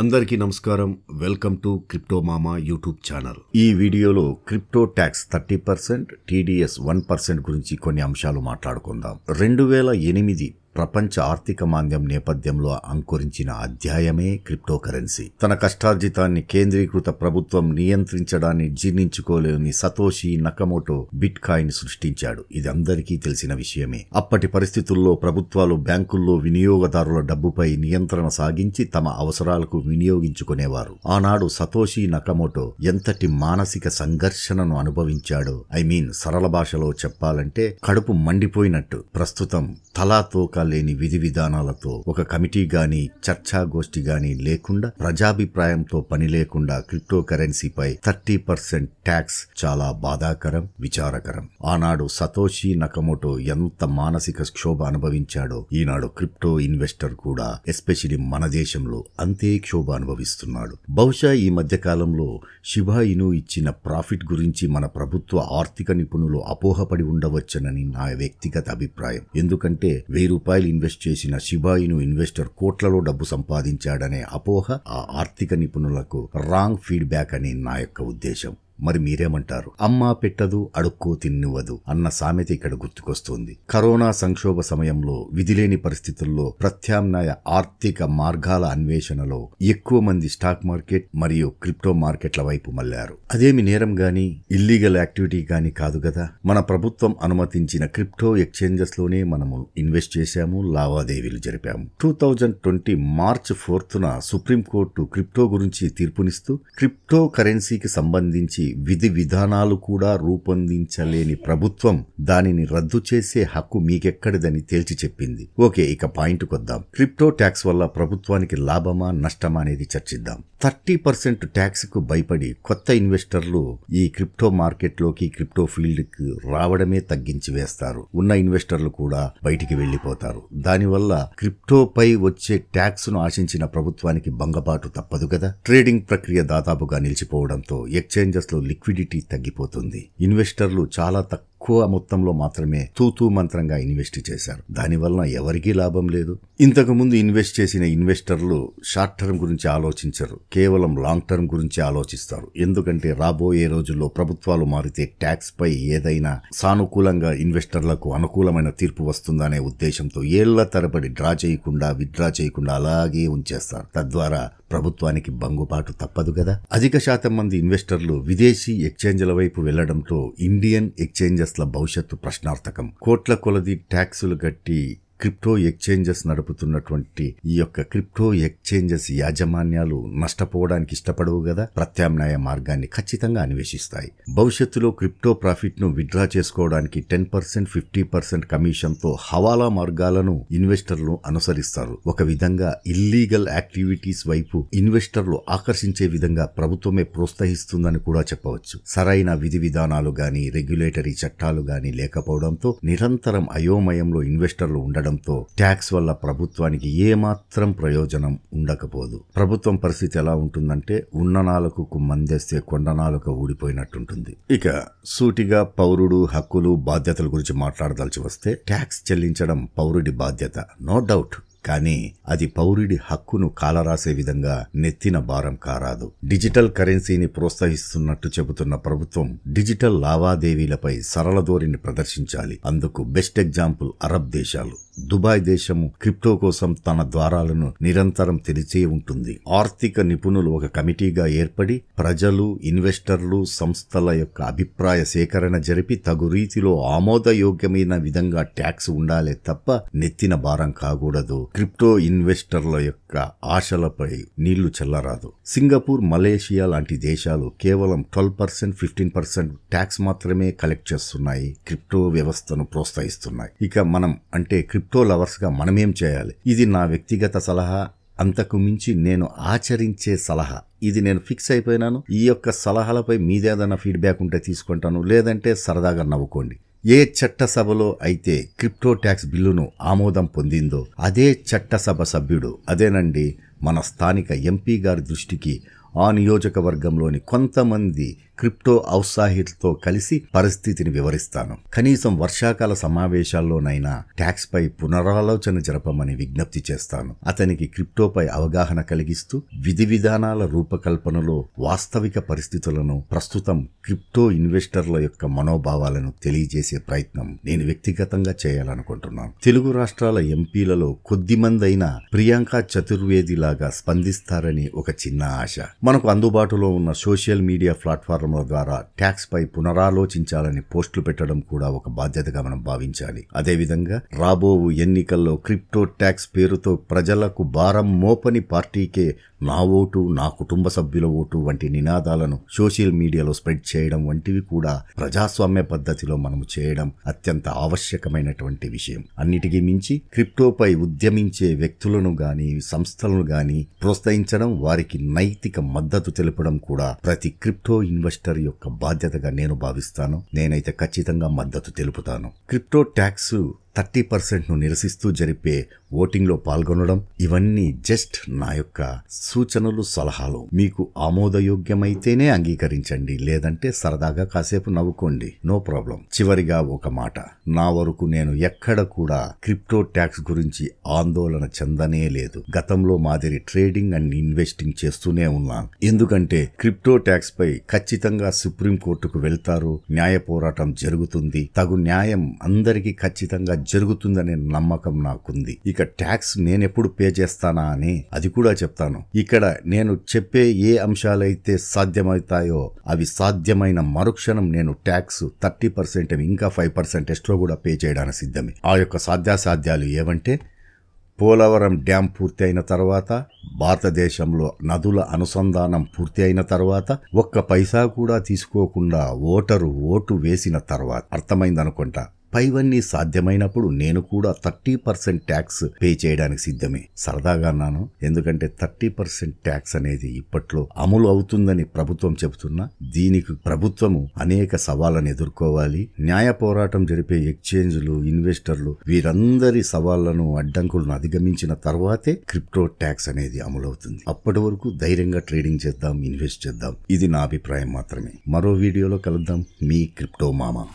అందరికీ నమస్కారం welcome to crypto mama YouTube channel ఈ వీడియోలో crypto tax thirty percent TDS one percent గురించి కొన్ని అంశాలు మాట్లాడుకుందాం రెండు వేల ఎనిమిది ప్రపంచ ఆర్థిక మాంద్యం నేపథ్యంలో అంకురించిన అధ్యాయమే క్రిప్టోకరెన్సీ తన కష్టార్జితాన్ని కేంద్రీకృత ప్రభుత్వం నియంత్రించడాన్ని జీర్ణించుకోలేని సతోషి నకమోటో బిట్ కాయిన్ సృష్టించాడు ఇది అందరికీ తెలిసిన విషయమే అప్పటి పరిస్థితుల్లో ప్రభుత్వాలు బ్యాంకుల్లో వినియోగదారుల డబ్బుపై నియంత్రణ సాగించి తమ అవసరాలకు వినియోగించుకునేవారు ఆనాడు సతోషి నకమోటో ఎంతటి మానసిక సంఘర్షణను అనుభవించాడో ఐ మీన్ సరళ భాషలో చెప్పాలంటే కడుపు మండిపోయినట్టు ప్రస్తుతం తలాతోక లేని విధి విధానాలతో ఒక కమిటీ గాని చర్చాగోష్ఠి గాని లేకుండా ప్రజాభిప్రాయంతో పని లేకుండా క్రిప్టో పై థర్టీ పర్సెంట్ ట్యాక్స్ చాలా బాధాకరం విచారకరం ఆనాడు సతోషి నకమోటో ఎంత మానసిక క్షోభ అనుభవించాడో ఈనాడు క్రిప్టో ఇన్వెస్టర్ కూడా ఎస్పెషలీ మన దేశంలో అంతే క్షోభ అనుభవిస్తున్నాడు బహుశా ఈ మధ్యకాలంలో శిభా ఇచ్చిన ప్రాఫిట్ గురించి మన ప్రభుత్వ ఆర్థిక నిపుణులు అపోహపడి ఉండవచ్చునని నా వ్యక్తిగత అభిప్రాయం ఎందుకంటే వెయ్యి రూపాయలు ఇన్వెస్ట్ చేసిన శిబాయిను ఇన్వెస్టర్ కోట్లలో డబ్బు సంపాదించాడనే అపోహ ఆ ఆర్థిక నిపుణులకు రాంగ్ ఫీడ్బ్యాక్ అని నా యొక్క ఉద్దేశం మరి మీరేమంటారు అమ్మ పెట్టదు అడుక్కు తిన్నివ్వదు అన్న సామెత ఇక్కడ గుర్తుకొస్తోంది కరోనా సంక్షోభ సమయంలో విధిలేని పరిస్థితుల్లో ప్రత్యామ్నాయ ఆర్థిక మార్గాల అన్వేషణలో ఎక్కువ మంది స్టాక్ మార్కెట్ మరియు క్రిప్టో మార్కెట్ల వైపు మళ్లారు అదేమి నేరం గాని ఇల్లీగల్ యాక్టివిటీ గాని కాదు కదా మన ప్రభుత్వం అనుమతించిన క్రిప్టో ఎక్స్చేంజెస్ లోనే మనము ఇన్వెస్ట్ చేశాము లావాదేవీలు జరిపాము టూ థౌజండ్ ట్వంటీ మార్చ్ ఫోర్త్న సుప్రీంకోర్టు క్రిప్టో గురించి తీర్పునిస్తూ క్రిప్టో కరెన్సీకి సంబంధించి విధి విధానాలు కూడా రూపొందించలేని ప్రభుత్వం దానిని రద్దు చేసే హక్కు మీకెక్కడిదని తేల్చి చెప్పింది ఓకే ఇక పాయింట్ కొద్దాం క్రిప్టో ట్యాక్స్ వల్ల ప్రభుత్వానికి లాభమా నష్టమా అనేది చర్చిద్దాం థర్టీ పర్సెంట్ ట్యాక్స్ కు భయపడి కొత్త ఇన్వెస్టర్లు ఈ క్రిప్టో మార్కెట్లోకి క్రిప్టో ఫీల్డ్ కు రావడమే తగ్గించి వేస్తారు ఉన్న ఇన్వెస్టర్లు కూడా బయటికి వెళ్లిపోతారు దానివల్ల క్రిప్టోపై వచ్చే ట్యాక్స్ ను ఆశించిన ప్రభుత్వానికి భంగపాటు తప్పదు కదా ట్రేడింగ్ ప్రక్రియ దాదాపుగా నిలిచిపోవడంతో ఎక్స్చేంజెస్లో లిక్విడిటీ తగ్గిపోతుంది ఇన్వెస్టర్లు చాలా తక్కువ తక్కువ మొత్తంలో మాత్రమే తూతూ మంత్రంగా ఇన్వెస్ట్ చేశారు దానివల్ల ఎవరికీ లాభం లేదు ఇంతకు ముందు ఇన్వెస్ట్ చేసిన ఇన్వెస్టర్లు షార్ట్ టర్మ్ గురించి ఆలోచించరు కేవలం లాంగ్ టర్మ్ గురించి ఆలోచిస్తారు ఎందుకంటే రాబోయే రోజుల్లో ప్రభుత్వాలు మారితే ట్యాక్స్ పై ఏదైనా సానుకూలంగా ఇన్వెస్టర్లకు అనుకూలమైన తీర్పు వస్తుందనే ఉద్దేశంతో ఏళ్ల తరబడి డ్రా చేయకుండా విత్డ్రా చేయకుండా అలాగే ఉంచేస్తారు తద్వారా ప్రభుత్వానికి బంగుబాటు తప్పదు కదా అధిక శాతం మంది ఇన్వెస్టర్లు విదేశీ ఎక్స్చేంజ్ల వైపు వెళ్లడంతో ఇండియన్ ఎక్స్చేంజెస్ కాంగ్రెస్ల భవిష్యత్తు ప్రశ్నార్థకం కోట్ల కొలది ట్యాక్సులు కట్టి క్రిప్టో ఎక్స్చేంజెస్ నడుపుతున్నటువంటి ఈ యొక్క క్రిప్టో ఎక్స్చేంజెస్ యాజమాన్యాలు నష్టపోవడానికి ఇష్టపడవు కదా ప్రత్యామ్నాయ మార్గాన్ని ఖచ్చితంగా అన్వేషిస్తాయి భవిష్యత్తులో క్రిప్టో ప్రాఫిట్ ను విత్డ్రా చేసుకోవడానికి ten percent fifty percent commission తో హవాలా మార్గాలను ఇన్వెస్టర్లు అనుసరిస్తారు ఒక విధంగా ఇల్లీగల్ యాక్టివిటీస్ వైపు ఇన్వెస్టర్లు ఆకర్షించే విధంగా ప్రభుత్వమే ప్రోత్సహిస్తుందని కూడా చెప్పవచ్చు సరైన విధి విధానాలు గాని రెగ్యులేటరీ చట్టాలు గాని లేకపోవడంతో నిరంతరం అయోమయంలో ఇన్వెస్టర్లు ఉండడం చేయడంతో ట్యాక్స్ వల్ల ప్రభుత్వానికి ఏమాత్రం ప్రయోజనం ఉండకపోదు ప్రభుత్వం పరిస్థితి ఎలా ఉంటుందంటే ఉన్న మందేస్తే కొండనాలుక ఊడిపోయినట్టుంటుంది ఇక సూటిగా పౌరుడు హక్కులు బాధ్యతల గురించి మాట్లాడదలిచి వస్తే ట్యాక్స్ చెల్లించడం పౌరుడి బాధ్యత నో డౌట్ కానీ అది పౌరుడి హక్కును కాలరాసే విధంగా నెత్తిన భారం కారాదు డిజిటల్ కరెన్సీని ప్రోత్సహిస్తున్నట్టు చెబుతున్న ప్రభుత్వం డిజిటల్ లావాదేవీలపై సరళ ధోరణి ప్రదర్శించాలి అందుకు బెస్ట్ ఎగ్జాంపుల్ అరబ్ దేశాలు దుబాయ్ దేశము క్రిప్టో కోసం తన ద్వారాలను నిరంతరం తెరిచే ఉంటుంది ఆర్థిక నిపుణులు ఒక కమిటీగా ఏర్పడి ప్రజలు ఇన్వెస్టర్లు సంస్థల యొక్క అభిప్రాయ సేకరణ జరిపి తగు రీతిలో ఆమోదయోగ్యమైన విధంగా ట్యాక్స్ ఉండాలే తప్ప నెత్తిన భారం కాకూడదు క్రిప్టో ఇన్వెస్టర్ల యొక్క ఆశలపై నీళ్లు చెల్లరాదు సింగపూర్ మలేషియా లాంటి దేశాలు కేవలం twelve percent fifteen percent tax మాత్రమే కలెక్ట్ చేస్తున్నాయి క్రిప్టో వ్యవస్థను ప్రోత్సహిస్తున్నాయి ఇక మనం అంటే క్రిప్టో ఫోటో లవర్స్గా మనమేం చేయాలి ఇది నా వ్యక్తిగత సలహా అంతకు మించి నేను ఆచరించే సలహా ఇది నేను ఫిక్స్ అయిపోయినాను ఈ యొక్క సలహాలపై మీదేదైనా ఫీడ్బ్యాక్ ఉంటే తీసుకుంటాను లేదంటే సరదాగా నవ్వుకోండి ఏ చట్టసభలో అయితే క్రిప్టో ట్యాక్స్ బిల్లును ఆమోదం పొందిందో అదే చట్టసభ సభ్యుడు అదేనండి మన స్థానిక ఎంపీ గారి దృష్టికి ఆ నియోజకవర్గంలోని కొంతమంది క్రిప్టో ఔత్సాహితులతో కలిసి పరిస్థితిని వివరిస్తాను కనీసం వర్షాకాల సమావేశాల్లోనైనా ట్యాక్స్ పై పునరాలోచన జరపమని విజ్ఞప్తి చేస్తాను అతనికి క్రిప్టోపై అవగాహన కలిగిస్తూ విధి విధానాల రూపకల్పనలో వాస్తవిక పరిస్థితులను ప్రస్తుతం క్రిప్టో ఇన్వెస్టర్ల యొక్క మనోభావాలను తెలియజేసే ప్రయత్నం నేను వ్యక్తిగతంగా చేయాలనుకుంటున్నాను తెలుగు రాష్ట్రాల ఎంపీలలో కొద్దిమందైనా ప్రియాంక చతుర్వేది లాగా స్పందిస్తారని ఒక చిన్న ఆశ మనకు అందుబాటులో ఉన్న సోషల్ మీడియా ప్లాట్ఫారంల ద్వారా ట్యాక్స్పై పునరాలోచించాలని పోస్టులు పెట్టడం కూడా ఒక బాధ్యతగా మనం భావించాలి అదేవిధంగా రాబో ఎన్నికల్లో క్రిప్టో ట్యాక్స్ పేరుతో ప్రజలకు భారం మోపని పార్టీకే నా ఓటు నా కుటుంబ సభ్యుల ఓటు వంటి నినాదాలను సోషల్ మీడియాలో స్ప్రెడ్ చేయడం వంటివి కూడా ప్రజాస్వామ్య పద్ధతిలో మనము చేయడం అత్యంత ఆవశ్యకమైనటువంటి విషయం అన్నిటికీ మించి క్రిప్టోపై ఉద్యమించే వ్యక్తులను గాని సంస్థలను గాని ప్రోత్సహించడం వారికి నైతిక మద్దతు తెలపడం కూడా ప్రతి క్రిప్టో ఇన్వెస్టర్ యొక్క బాధ్యతగా నేను భావిస్తాను నేనైతే ఖచ్చితంగా మద్దతు తెలుపుతాను క్రిప్టో ట్యాక్స్ థర్టీ పర్సెంట్ను నిరసిస్తూ జరిపే ఓటింగ్లో పాల్గొనడం ఇవన్నీ జస్ట్ నా యొక్క సూచనలు సలహాలు మీకు ఆమోదయోగ్యమైతేనే అంగీకరించండి లేదంటే సరదాగా కాసేపు నవ్వుకోండి నో ప్రాబ్లం చివరిగా ఒక మాట నా వరకు నేను ఎక్కడ కూడా క్రిప్టో ట్యాక్స్ గురించి ఆందోళన చెందనే లేదు గతంలో మాదిరి ట్రేడింగ్ అండ్ ఇన్వెస్టింగ్ చేస్తూనే ఉన్నాను ఎందుకంటే క్రిప్టో ట్యాక్స్ పై ఖచ్చితంగా సుప్రీంకోర్టుకు వెళ్తారు న్యాయ పోరాటం జరుగుతుంది తగు న్యాయం అందరికీ ఖచ్చితంగా జరుగుతుందనే నమ్మకం నాకుంది ఇక ట్యాక్స్ నేనెప్పుడు పే చేస్తానా అని అది కూడా చెప్తాను ఇక్కడ నేను చెప్పే ఏ అంశాలైతే సాధ్యమవుతాయో అవి సాధ్యమైన మరుక్షణం నేను ట్యాక్స్ థర్టీ పర్సెంట్ ఇంకా ఫైవ్ పర్సెంట్ ఎక్స్ట్రా కూడా పే చేయడానికి సిద్ధమే ఆ యొక్క సాధ్యాసాధ్యాలు ఏవంటే పోలవరం డ్యాం పూర్తి అయిన తర్వాత భారతదేశంలో నదుల అనుసంధానం పూర్తి అయిన తర్వాత ఒక్క పైసా కూడా తీసుకోకుండా ఓటరు ఓటు వేసిన తర్వాత అర్థమైందనుకుంటా పైవన్నీ సాధ్యమైనప్పుడు నేను కూడా థర్టీ పర్సెంట్ ట్యాక్స్ పే చేయడానికి సిద్ధమే సరదాగా అన్నాను ఎందుకంటే థర్టీ పర్సెంట్ ట్యాక్స్ అనేది ఇప్పట్లో అమలు అవుతుందని ప్రభుత్వం చెబుతున్నా దీనికి ప్రభుత్వము అనేక సవాళ్ళను ఎదుర్కోవాలి న్యాయ పోరాటం జరిపే ఎక్స్చేంజ్లు ఇన్వెస్టర్లు వీరందరి సవాళ్లను అడ్డంకులను అధిగమించిన తర్వాతే క్రిప్టో ట్యాక్స్ అనేది అమలవుతుంది అప్పటి వరకు ధైర్యంగా ట్రేడింగ్ చేద్దాం ఇన్వెస్ట్ చేద్దాం ఇది నా అభిప్రాయం మాత్రమే మరో వీడియోలో కలుద్దాం మీ క్రిప్టో మామా